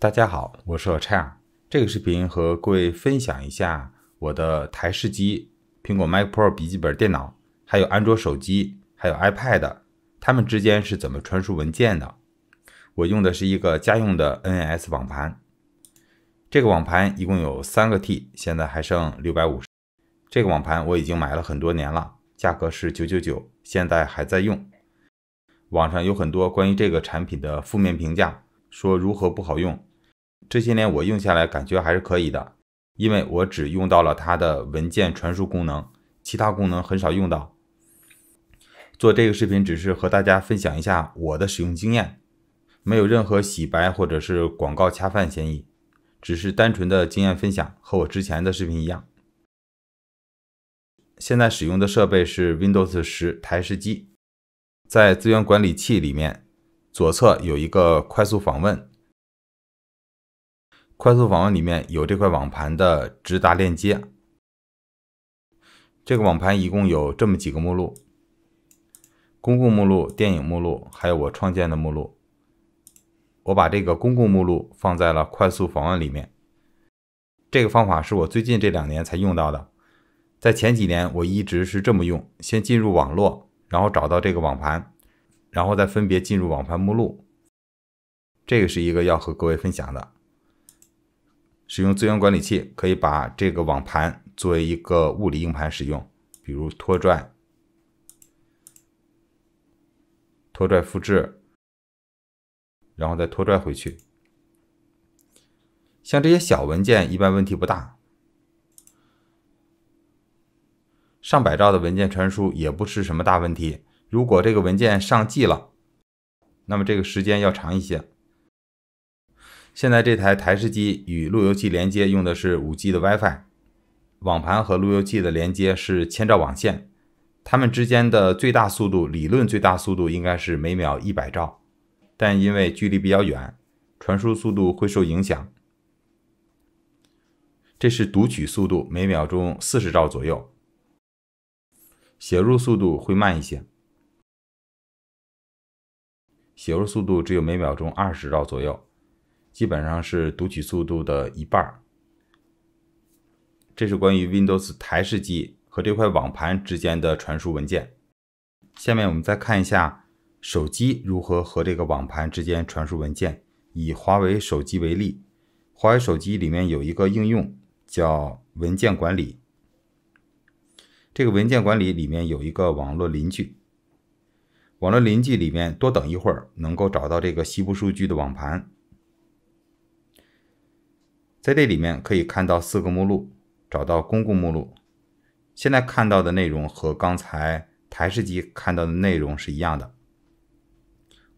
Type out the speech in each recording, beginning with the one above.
大家好，我是 c h e r 这个视频和各位分享一下我的台式机、苹果 Mac Pro 笔记本电脑，还有安卓手机，还有 iPad，它们之间是怎么传输文件的？我用的是一个家用的 NAS 网盘，这个网盘一共有三个 T，现在还剩六百五十。这个网盘我已经买了很多年了，价格是九九九，现在还在用。网上有很多关于这个产品的负面评价，说如何不好用。这些年我用下来感觉还是可以的，因为我只用到了它的文件传输功能，其他功能很少用到。做这个视频只是和大家分享一下我的使用经验，没有任何洗白或者是广告恰饭嫌疑，只是单纯的经验分享，和我之前的视频一样。现在使用的设备是 Windows 十台式机，在资源管理器里面左侧有一个快速访问。快速访问里面有这块网盘的直达链接。这个网盘一共有这么几个目录：公共目录、电影目录，还有我创建的目录。我把这个公共目录放在了快速访问里面。这个方法是我最近这两年才用到的，在前几年我一直是这么用：先进入网络，然后找到这个网盘，然后再分别进入网盘目录。这个是一个要和各位分享的。使用资源管理器，可以把这个网盘作为一个物理硬盘使用，比如拖拽、拖拽复制，然后再拖拽回去。像这些小文件一般问题不大，上百兆的文件传输也不是什么大问题。如果这个文件上季了，那么这个时间要长一些。现在这台台式机与路由器连接用的是五 G 的 WiFi，网盘和路由器的连接是千兆网线，它们之间的最大速度理论最大速度应该是每秒一百兆，但因为距离比较远，传输速度会受影响。这是读取速度，每秒钟四十兆左右，写入速度会慢一些，写入速度只有每秒钟二十兆左右。基本上是读取速度的一半儿。这是关于 Windows 台式机和这块网盘之间的传输文件。下面我们再看一下手机如何和这个网盘之间传输文件。以华为手机为例，华为手机里面有一个应用叫文件管理。这个文件管理里面有一个网络邻居。网络邻居里面多等一会儿，能够找到这个西部数据的网盘。在这里面可以看到四个目录，找到公共目录。现在看到的内容和刚才台式机看到的内容是一样的。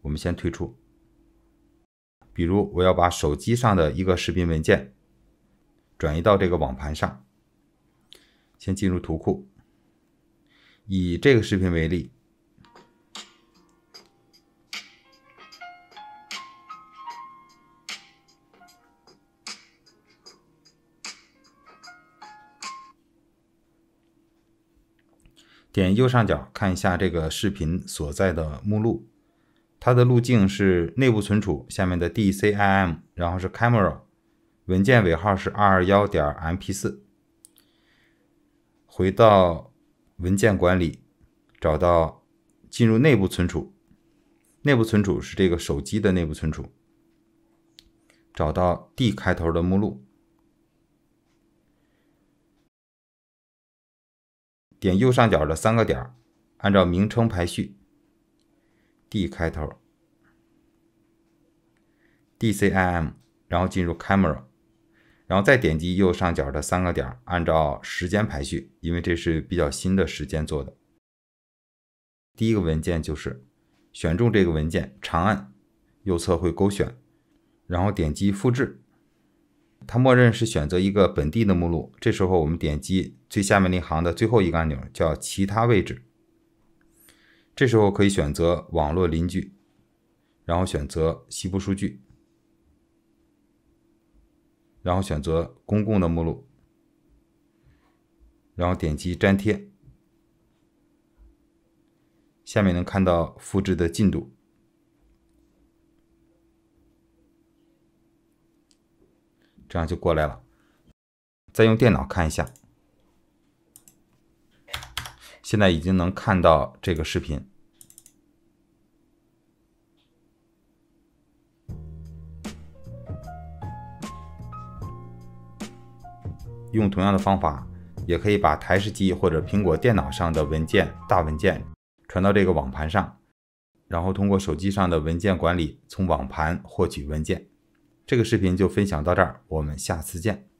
我们先退出。比如我要把手机上的一个视频文件转移到这个网盘上，先进入图库。以这个视频为例。点右上角看一下这个视频所在的目录，它的路径是内部存储下面的 DCIM，然后是 Camera，文件尾号是二二幺点 MP 四。回到文件管理，找到进入内部存储，内部存储是这个手机的内部存储，找到 D 开头的目录。点右上角的三个点，按照名称排序，D 开头，D C I M，然后进入 Camera，然后再点击右上角的三个点，按照时间排序，因为这是比较新的时间做的。第一个文件就是，选中这个文件，长按，右侧会勾选，然后点击复制。它默认是选择一个本地的目录，这时候我们点击最下面那行的最后一个按钮，叫“其他位置”。这时候可以选择网络邻居，然后选择西部数据，然后选择公共的目录，然后点击粘贴。下面能看到复制的进度。这样就过来了。再用电脑看一下，现在已经能看到这个视频。用同样的方法，也可以把台式机或者苹果电脑上的文件、大文件传到这个网盘上，然后通过手机上的文件管理从网盘获取文件。这个视频就分享到这儿，我们下次见。